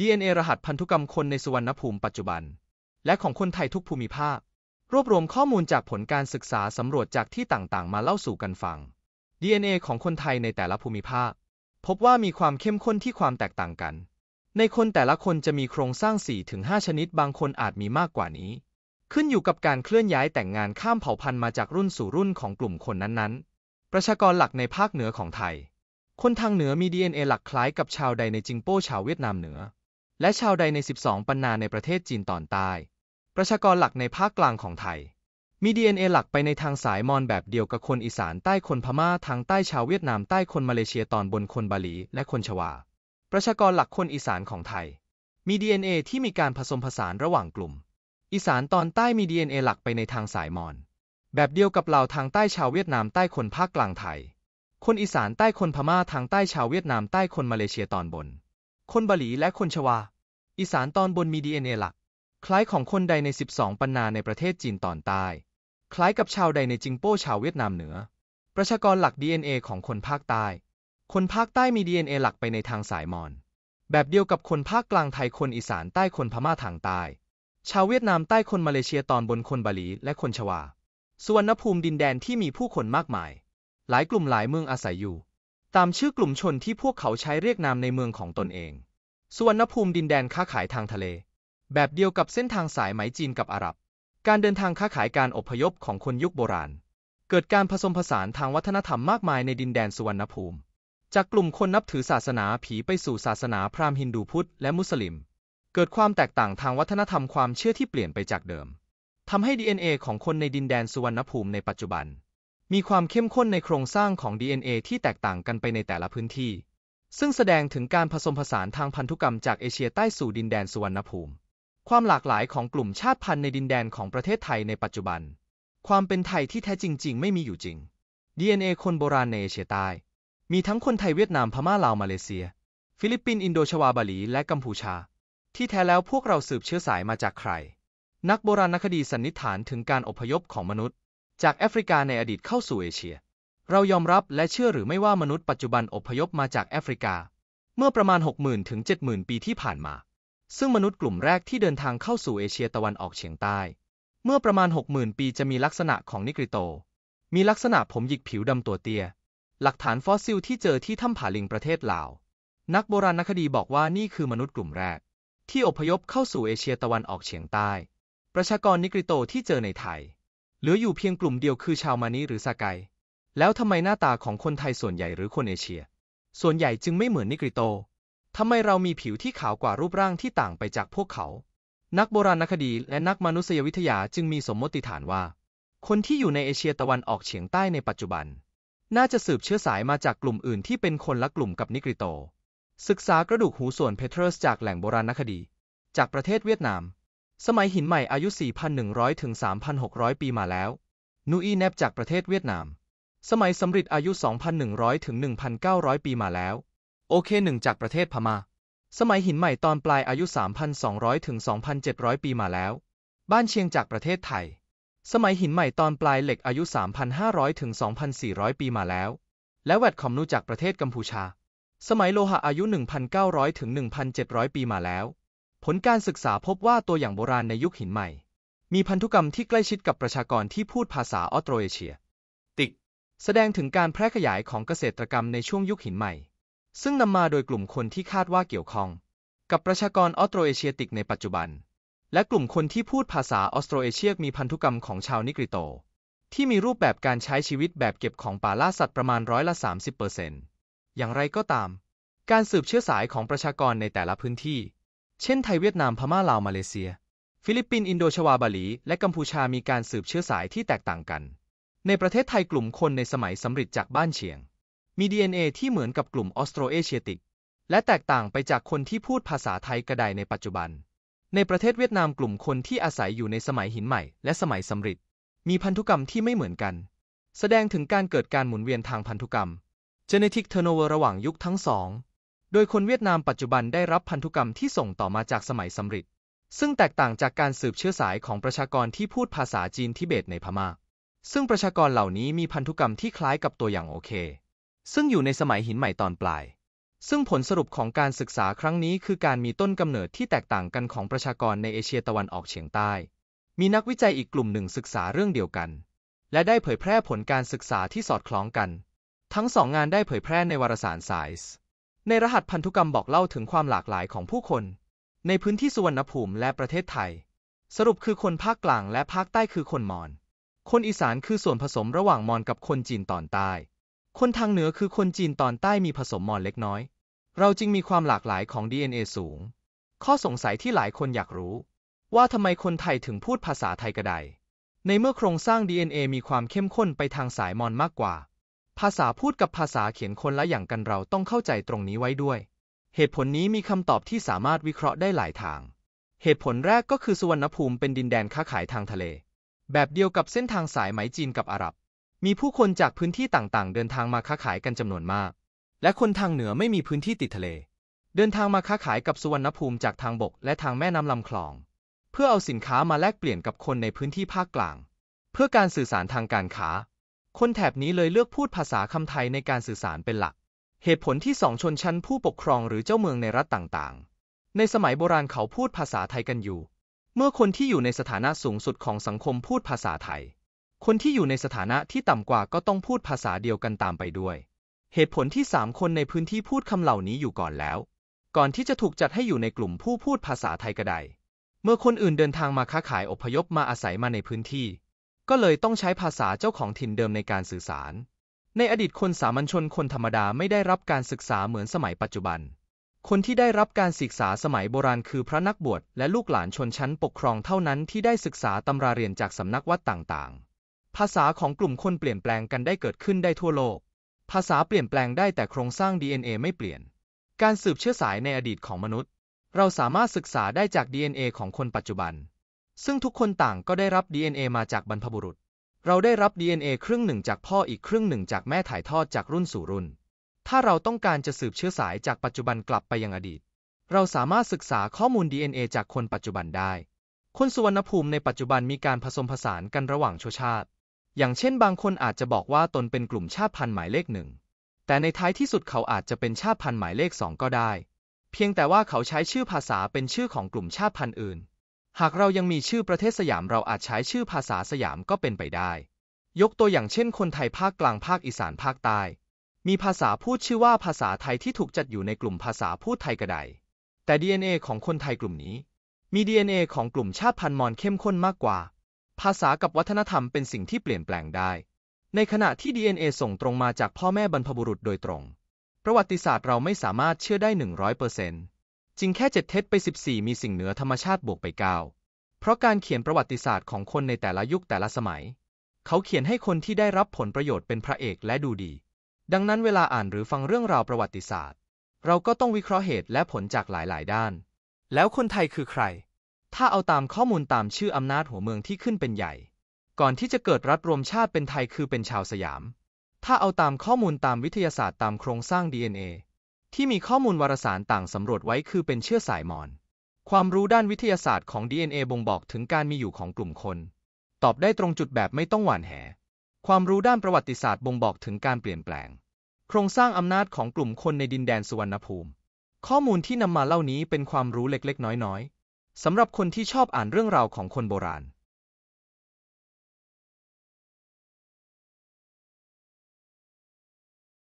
DNA รหัสพันธุกรรมคนในสุวรรณภูมิปัจจุบัน และของคนไทยทุกภูมิภาครวบรวมข้อมูลจากผลการศึกษาสำรวจจากที่ต่างๆมาเล่าสู่กันฟัง DNA ของคนไทยในแต่ละภูมิภาค พบว่ามีความเข้มข้นที่ความแตกต่างกัน ในคนแต่ละคนจะมีโครงสร้าง 4-5 ชนิดบางคนอาจมีมากกว่านี้ ขึ้นอยู่กับการเคลื่อนย้ายแต่งงานข้ามเผ่าพันธุ์มาจากรุ่นสู่รุ่นของกลุ่มคนนั้นๆ ประชากรหลักในภาคเหนือของไทย คนทางเหนือมี DNA หลักคล้ายกับชาวใดในจิงโป้ชาวเวียดนามเหนือและชาวใดใน 12 ปันนาในประเทศจีนตอนใต้ ประชากรหลักในภาคกลางของไทย มี DNA หลักไปในทางสายมอนแบบเดียวกับคนอีสานใต้คนพมา่าทางใต้ชาวเวียดนามใต้คนมาเลเซียตอนบนคนบาหลี และคนชวา ประชากรหลักคนอีสานของไทย มี DNA ที่มีการผสมผสานระหว่างกลุ่ม อีสานตอนใต้มี DNA หลักไปในทางสายมอน แบบเดียวกับเราทางใต้ชาวเวียดนามใต้คนภาคกลางไทย คนอีสานใต้คนพม่าทางใต้ชาวเวียดนามใต้คนมาเลเซียตอนบนคนบาหลีและคนชวาอีสานตอนบนมีดีเอ็นเอหลัก คล้ายของคนใดใน 12ปันนาในประเทศจีนตอนใต้ คล้ายกับชาวใดในจิงโป้ชาวเวียดนามเหนือประชากรหลัก DNA ของคนภาคใต้ คนภาคใต้มี DNA หลักไปในทางสายมอน แบบเดียวกับคนภาคกลางไทยคนอีสานใต้คนพม่าทางใต้ ชาวเวียดนามใต้คนมาเลเซียตอนบนคนบาหลี และคนชวาสวนณภูมิดินแดนที่มีผู้คนมากมาย หลายกลุ่มหลายเมืองอาศัยอยู่ตามชื่อกลุ่มชนที่พวกเขาใช้เรียกนามในเมืองของตนเอง สวนภูมิดินแดนค้าขายทางทะเล แบบเดียวกับเส้นทางสายไหมจีนกับอาหรับ การเดินทางค้าขายการอพยพของคนยุคโบราณ เกิดการผสมผสานทางวัฒนธรรมมากมายในดินแดนสุวรรณภูมิ จากกลุ่มคนนับถือศาสนาผีไปสู่ศาสนาพราหมณ์ฮินดูพุทธและมุสลิม เกิดความแตกต่างทางวัฒนธรรมความเชื่อที่เปลี่ยนไปจากเดิมทำให้ DNA ของคนในดินแดนสุวรรณภูมิในปัจจุบันมีความเข้มข้นในโครงสร้างของ DNA ที่แตกต่างกันไปในแต่ละพื้นที่ ซึ่งแสดงถึงการผสมผสานทางพันธุกรรมจากเอเชียใต้สู่ดินแดนสุวรรณภูมิ ความหลากหลายของกลุ่มชาติพันธุ์ในดินแดนของประเทศไทยในปัจจุบัน ความเป็นไทยที่แท้จริงๆ ไม่มีอยู่จริง DNA คนโบราณในเอเชียใต้ มีทั้งคนไทยเวียดนามพม่าลาวมาเลเซีย ฟิลิปปินส์อินโดชวาบาลี และกัมพูชา ที่แท้แล้วพวกเราสืบเชื้อสายมาจากใคร นักโบราณคดีสันนิษฐานถึงการอพยพของมนุษย์จากแอฟริกาในอดีตเข้าสู่เอเชีย เรายอมรับและเชื่อหรือไม่ว่ามนุษย์ปัจจุบันอพยพมาจากแอฟริกาเมื่อประมาณ 60,000 ถึง 70,000 ปีที่ผ่านมา ซึ่งมนุษย์กลุ่มแรกที่เดินทางเข้าสู่เอเชียตะวันออกเฉียงใต้ เมื่อประมาณ 60,000 ปีจะมีลักษณะของนิกริโต มีลักษณะผมหยิกผิวดำตัวเตี้ย หลักฐานฟอสซิลที่เจอที่ถ้ำผาลิงประเทศลาวนักโบราณคดีบอกว่านี่คือมนุษย์กลุ่มแรก ที่อพยพเข้าสู่เอเชียตะวันออกเฉียงใต้ ประชากรนิกริโตที่เจอในไทยลืออยู่เพียงกลุ่มเดียวคือชาวมานิหรือซากาย แล้วทำไมหน้าตาของคนไทยส่วนใหญ่หรือคนเอเชีย ส่วนใหญ่จึงไม่เหมือนนิกริโตทำไมเรามีผิวที่ขาวกว่ารูปร่างที่ต่างไปจากพวกเขา นักโบราณคดีและนักมนุษยวิทยาจึงมีสมมติฐานว่า คนที่อยู่ในเอเชียตะวันออกเฉียงใต้ในปัจจุบัน น่าจะสืบเชื้อสายมาจากกลุ่มอื่นที่เป็นคนละกลุ่มกับนิกริโต ศึกษากระดูกหูส่วนเพเทรสจากแหล่งโบราณคดี จากประเทศเวียดนามสมัยหินใหม่อายุ 4,100 ถึง 3,600 ปีมาแล้วนูอีแนบจากประเทศเวียดนาม สมัยสำริดอายุ 2,100 ถึง 1,900 ปีมาแล้ว โอเคหนึ่งจากประเทศพมา่า สมัยหินใหม่ตอนปลายอายุ 3,200 ถึง 2,700 ปีมาแล้ว บ้านเชียงจากประเทศไทย สมัยหินใหม่ตอนปลายเหล็กอายุ 3,500 ถึง 2,400 ปีมาแล้ว และแวดคอมนูจากประเทศกัมพูชา สมัยโลหะอายุ 1,900ถึง1,700 ปีมาแล้วผลการศึกษาพบว่าตัวอย่างโบราณในยุคหินใหม่ มีพันธุกรรมที่ใกล้ชิดกับประชากรที่พูดภาษาออสโตรเอเชีย ติก แสดงถึงการแพร่ขยายของเกษตรกรรมในช่วงยุคหินใหม่ ซึ่งนำมาโดยกลุ่มคนที่คาดว่าเกี่ยวข้อง กับประชากรออสโตรเอเชียติกในปัจจุบัน และกลุ่มคนที่พูดภาษาออสโตรเอเชีย มีพันธุกรรมของชาวนิกริโต ที่มีรูปแบบการใช้ชีวิตแบบเก็บของป่าล่าสัตว์ประมาณร้อยละ30%อย่างไรก็ตาม การสืบเชื้อสายของประชากรในแต่ละพื้นที่เช่นไทยเวียดนามพม่าลาว มาเลเซีย ฟิลิปปินส์อินโดชวาบาลี และกัมพูชามีการสืบเชื้อสายที่แตกต่างกัน ในประเทศไทยกลุ่มคนในสมัยสำริดจากบ้านเชียง มี DNA ที่เหมือนกับกลุ่มออสโตรเอเชียติก และแตกต่างไปจากคนที่พูดภาษาไทยกระไดในปัจจุบัน ในประเทศเวียดนามกลุ่มคนที่อาศัยอยู่ในสมัยหินใหม่ และสมัยสำริดมีพันธุกรรมที่ไม่เหมือนกัน แสดงถึงการเกิดการหมุนเวียนทางพันธุกรรม genetic turnover ระหว่างยุคทั้งสองโดยคนเวียดนามปัจจุบันได้รับพันธุกรรมที่ส่งต่อมาจากสมัยสมฤทธิ์ ซึ่งแตกต่างจากการสืบเชื้อสายของประชากรที่พูดภาษาจีนทิเบตในพมา่า ซึ่งประชากรเหล่านี้มีพันธุกรรมที่คล้ายกับตัวอย่างโอเค ซึ่งอยู่ในสมัยหินใหม่ตอนปลาย ซึ่งผลสรุปของการศึกษาครั้งนี้คือการมีต้นกำเนิดที่แตกต่างกันของประชากรในเอเชียตะวันออกเฉียงใต้ มีนักวิจัยอีกกลุ่มหนึ่งศึกษาเรื่องเดียวกัน และได้เผยแพร่ผลการศึกษาที่สอดคล้องกัน ทั้งสองงานได้เผยแพร่ในวารสาร Science ในรหัสพันธุกรรมบอกเล่าถึงความหลากหลายของผู้คน ในพื้นที่สุวรรณภูมิและประเทศไทย สรุปคือคนภาคกลางและภาคใต้คือคนมอญคนอีสานคือส่วนผสมระหว่างมอญกับคนจีนตอนใต้ คนทางเหนือคือคนจีนตอนใต้มีผสมมอญเล็กน้อย เราจึงมีความหลากหลายของ DNA สูง ข้อสงสัยที่หลายคนอยากรู้ ว่าทำไมคนไทยถึงพูดภาษาไทยกระไดในเมื่อโครงสร้าง DNA มีความเข้มข้นไปทางสายมอญมากกว่าภาษาพูดกับภาษาเขียนคนละอย่างกันเราต้องเข้าใจตรงนี้ไว้ด้วย เหตุผลนี้มีคำตอบที่สามารถวิเคราะห์ได้หลายทาง เหตุผลแรกก็คือสุวรรณภูมิเป็นดินแดนค้าขายทางทะเล แบบเดียวกับเส้นทางสายไหมจีนกับอาหรับ มีผู้คนจากพื้นที่ต่างๆ เดินทางมาค้าขายกันจำนวนมาก และคนทางเหนือไม่มีพื้นที่ติดทะเล เดินทางมาค้าขายกับสุวรรณภูมิจากทางบกและทางแม่น้ำลำคลอง เพื่อเอาสินค้ามาแลกเปลี่ยนกับคนในพื้นที่ภาคกลาง เพื่อการสื่อสารทางการค้าคนแถบนี้เลยเลือกพูดภาษาคำไทยในการสื่อสารเป็นหลัก เหตุผลที่สองชนชั้นผู้ปกครองหรือเจ้าเมืองในรัฐต่างๆ ในสมัยโบราณเขาพูดภาษาไทยกันอยู่ เมื่อคนที่อยู่ในสถานะสูงสุดของสังคมพูดภาษาไทย คนที่อยู่ในสถานะที่ต่ำกว่าก็ต้องพูดภาษาเดียวกันตามไปด้วย เหตุผลที่สามคนในพื้นที่พูดคำเหล่านี้อยู่ก่อนแล้ว ก่อนที่จะถูกจัดให้อยู่ในกลุ่มผู้พูดภาษาไทยกระไดเมื่อคนอื่นเดินทางมาค้าขายอพยพมาอาศัยมาในพื้นที่ก็เลยต้องใช้ภาษาเจ้าของถิ่นเดิมในการสื่อสาร ในอดีตคนสามัญชนคนธรรมดาไม่ได้รับการศึกษาเหมือนสมัยปัจจุบัน คนที่ได้รับการศึกษาสมัยโบราณคือพระนักบวชและลูกหลานชนชั้นปกครองเท่านั้นที่ได้ศึกษาตำราเรียนจากสำนักวัดต่างๆ ภาษาของกลุ่มคนเปลี่ยนแปลงกันได้เกิดขึ้นได้ทั่วโลก ภาษาเปลี่ยนแปลงได้แต่โครงสร้าง DNA ไม่เปลี่ยน การสืบเชื้อสายในอดีตของมนุษย์ เราสามารถศึกษาได้จาก DNA ของคนปัจจุบันซึ่งทุกคนต่างก็ได้รับ DNA มาจากบรรพบุรุษ เราได้รับ DNA ครึ่งหนึ่งจากพ่ออีก ครึ่งหนึ่ง จากแม่ถ่ายทอดจากรุ่นสู่รุ่น ถ้าเราต้องการจะสืบเชื้อสายจากปัจจุบันกลับไปยังอดีต เราสามารถศึกษาข้อมูล DNA จากคนปัจจุบันได้ คนสุวรรณภูมิในปัจจุบันมีการผสมผสานกันระหว่างชชาติ อย่างเช่นบางคนอาจจะบอกว่าตนเป็นกลุ่มชาติพันธุ์หมายเลขหนึ่ง แต่ในท้ายที่สุดเขาอาจจะเป็นชาติพันธุ์หมายเลขสองก็ได้ เพียงแต่ว่าเขาใช้ชื่อภาษาเป็นชื่อของกลุ่มชาติพันธุ์อื่นหากเรายังมีชื่อประเทศสยามเราอาจใช้ชื่อภาษาสยามก็เป็นไปได้ ยกตัวอย่างเช่นคนไทยภาคกลางภาคอีสานภาคใต้ มีภาษาพูดชื่อว่าภาษาไทยที่ถูกจัดอยู่ในกลุ่มภาษาพูดไทยกระไดแต่ DNA ของคนไทยกลุ่มนี้มี DNA ของกลุ่มชาติพันธุ์มอญเข้มข้นมากกว่า ภาษากับวัฒนธรรมเป็นสิ่งที่เปลี่ยนแปลงได้ ในขณะที่ DNA ส่งตรงมาจากพ่อแม่บรรพบุรุษโดยตรง ประวัติศาสตร์เราไม่สามารถเชื่อได้ 100%เอร์เซจริงแค่เจ็ดเท็ไป 14 มีสิ่งเหนือธรรมชาติ บวกไป9กเพราะการเขียนประวัติศาสตร์ของคนในแต่ละยุคแต่ละสมัย เขาเขียนให้คนที่ได้รับผลประโยชน์เป็นพระเอกและดูดี ดังนั้นเวลาอ่านหรือฟังเรื่องราวประวัติศาสตร์ เราก็ต้องวิเคราะห์เหตุและผลจากหลายๆ ด้าน แล้วคนไทยคือใคร ถ้าเอาตามข้อมูลตามชื่ออำนาจหัวเมืองที่ขึ้นเป็นใหญ่ ก่อนที่จะเกิดรัฐรวมชาติเป็นไทยคือเป็นชาวสยาม ถ้าเอาตามข้อมูลตามวิทยาศาสตร์ตามโครงสร้าง DNA ที่มีข้อมูลวารสารต่างสำรวจไว้คือเป็นเชื้อสายมอน ความรู้ด้านวิทยาศาสตร์ของ DNA บ่งบอกถึงการมีอยู่ของกลุ่มคน ตอบได้ตรงจุดแบบไม่ต้องหวานแห ความรู้ด้านประวัติศาสตร์บ่งบอกถึงการเปลี่ยนแปลง โครงสร้างอำนาจของกลุ่มคนในดินแดนสุวรรณภูมิ ข้อมูลที่นำมาเล่านี้เป็นความรู้เล็กๆ น้อยๆสำหรับคนที่ชอบอ่านเรื่องราวของคนโบราณ